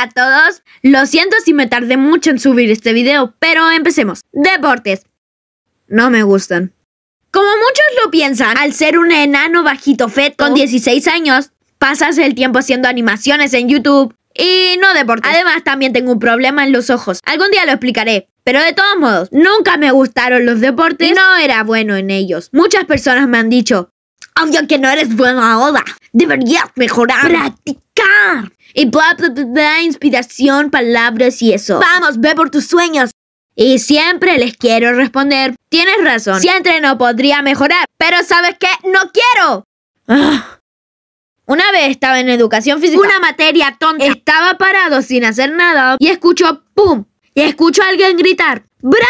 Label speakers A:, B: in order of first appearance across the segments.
A: a todos, lo siento si me tardé mucho en subir este video, pero empecemos. Deportes. No me gustan. Como muchos lo piensan, al ser un enano bajito feto con 16 años, pasas el tiempo haciendo animaciones en YouTube y no deportes. Además, también tengo un problema en los ojos. Algún día lo explicaré. Pero de todos modos, nunca me gustaron los deportes y no era bueno en ellos. Muchas personas me han dicho, obvio que no eres bueno ahora, deberías mejorar. Y bla, bla, bla, inspiración, palabras y eso. Vamos, ve por tus sueños. Y siempre les quiero responder, tienes razón, siempre no podría mejorar, pero ¿sabes qué? No quiero. Ah. Una vez estaba en educación física, una materia tonta, estaba parado sin hacer nada y escucho ¡pum! Y escucho a alguien gritar ¡Bryce!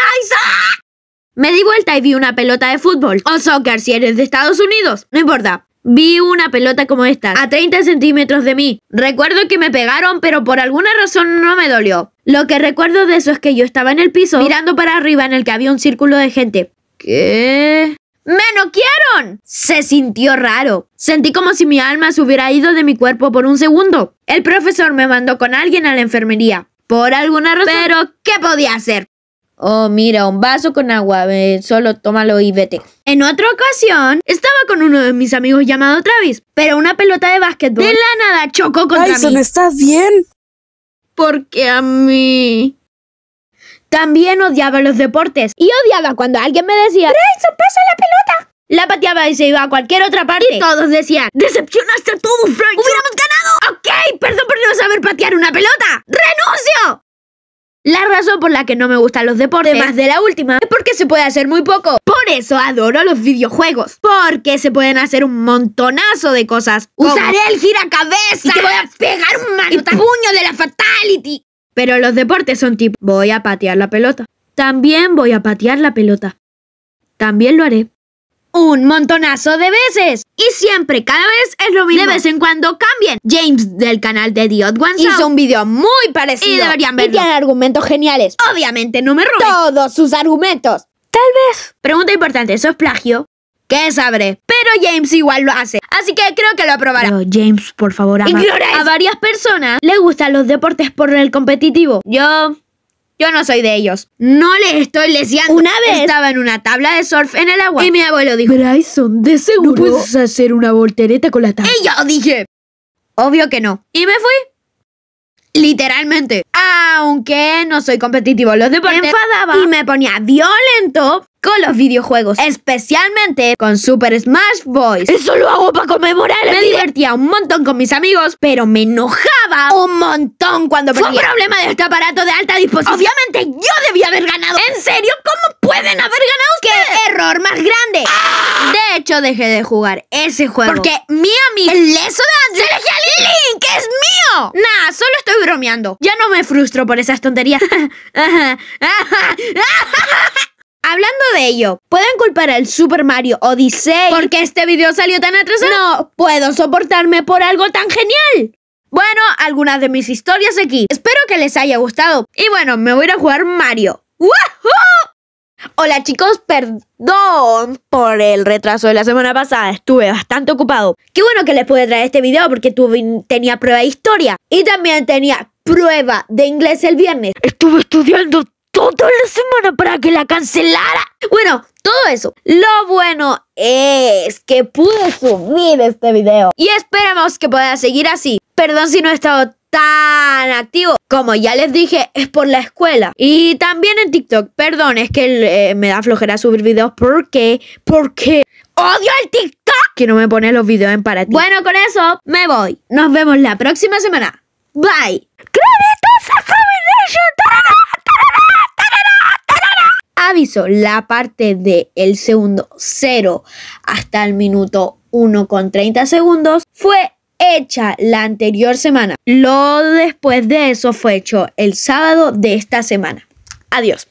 A: Me di vuelta y vi una pelota de fútbol o soccer si eres de Estados Unidos, no importa. Vi una pelota como esta, a 30 centímetros de mí. Recuerdo que me pegaron, pero por alguna razón no me dolió. Lo que recuerdo de eso es que yo estaba en el piso, mirando para arriba en el que había un círculo de gente. ¿Qué? ¡Me noquearon! Se sintió raro. Sentí como si mi alma se hubiera ido de mi cuerpo por un segundo. El profesor me mandó con alguien a la enfermería. Por alguna razón. Pero, ¿qué podía hacer? Oh, mira, un vaso con agua, solo tómalo y vete. En otra ocasión, estaba con uno de mis amigos llamado Travis, pero una pelota de básquetbol de la nada chocó contra Tyson, ¿estás bien? Porque a mí... También odiaba los deportes y odiaba cuando alguien me decía, Tyson, pasa la pelota. La pateaba y se iba a cualquier otra parte. Y todos decían, decepcionaste a todos, Frank. ¡Hubiéramos ganado! Ok, perdón por no saber patear una pelota. ¡Renuncio! La razón por la que no me gustan los deportes, más de la última, es porque se puede hacer muy poco. Por eso adoro los videojuegos, porque se pueden hacer un montonazo de cosas. Usaré el giracabeza! y te voy a pegar un puño de la fatality. Pero los deportes son tipo, voy a patear la pelota. También voy a patear la pelota. También lo haré un montonazo de veces. Y siempre, cada vez es lo mismo. De vez en cuando cambien. James del canal de The Odd One Hizo un video muy parecido. Y deberían verlo. Y argumentos geniales. Obviamente, no me roben. Todos sus argumentos. Tal vez. Pregunta importante, ¿eso es plagio? ¿Qué sabré? Pero James igual lo hace, así que creo que lo aprobará. Pero James, por favor, A varias personas ¿Les gustan los deportes por el competitivo. Yo yo no soy de ellos. No les estoy lesiando Una vez estaba en una tabla de surf en el agua y mi abuelo dijo: Bryson, de seguro. ¿No puedes hacer una voltereta con la tabla? Y yo dije: Obvio que no. Y me fui. Literalmente. Aunque no soy competitivo los deportes. Me enfadaba y me ponía violento con los videojuegos. Especialmente con Super Smash Bros. Eso lo hago para conmemorar. Me divertía un montón con mis amigos, pero me enojaba un montón cuando perdí! Fue un problema de este aparato de alta disposición. Obviamente yo debía haber ganado. ¿En serio? ¿Cómo pueden haber ganado ¡Qué error más grande! ¡Ah! De hecho, dejé de jugar ese juego. Porque mi amigo... ¡El leso de Andrés! ¡Se que ¡Es mío! Nah, solo estoy bromeando. Ya no me frustro por esas tonterías. Hablando de ello, ¿pueden culpar al Super Mario Odyssey porque este video salió tan atrasado? No puedo soportarme por algo tan genial. Bueno, algunas de mis historias aquí. Espero que les haya gustado. Y bueno, me voy a ir a jugar Mario. ¡Woohoo! Hola chicos, perdón por el retraso de la semana pasada, estuve bastante ocupado. Qué bueno que les pude traer este video porque tuve, tenía prueba de historia y también tenía prueba de inglés el viernes. Estuve estudiando toda la semana para que la cancelara. Bueno, todo eso. Lo bueno es que pude subir este video. Y esperamos que pueda seguir así. Perdón si no he estado tan activo. Como ya les dije, es por la escuela. Y también en TikTok. Perdón, es que eh, me da flojera subir videos porque... Porque... ¡Odio el TikTok! Que no me pone los videos en para ti. Bueno, con eso me voy. Nos vemos la próxima semana. Bye. la parte del el segundo 0 hasta el minuto 1 con 30 segundos fue hecha la anterior semana. Lo después de eso fue hecho el sábado de esta semana. Adiós.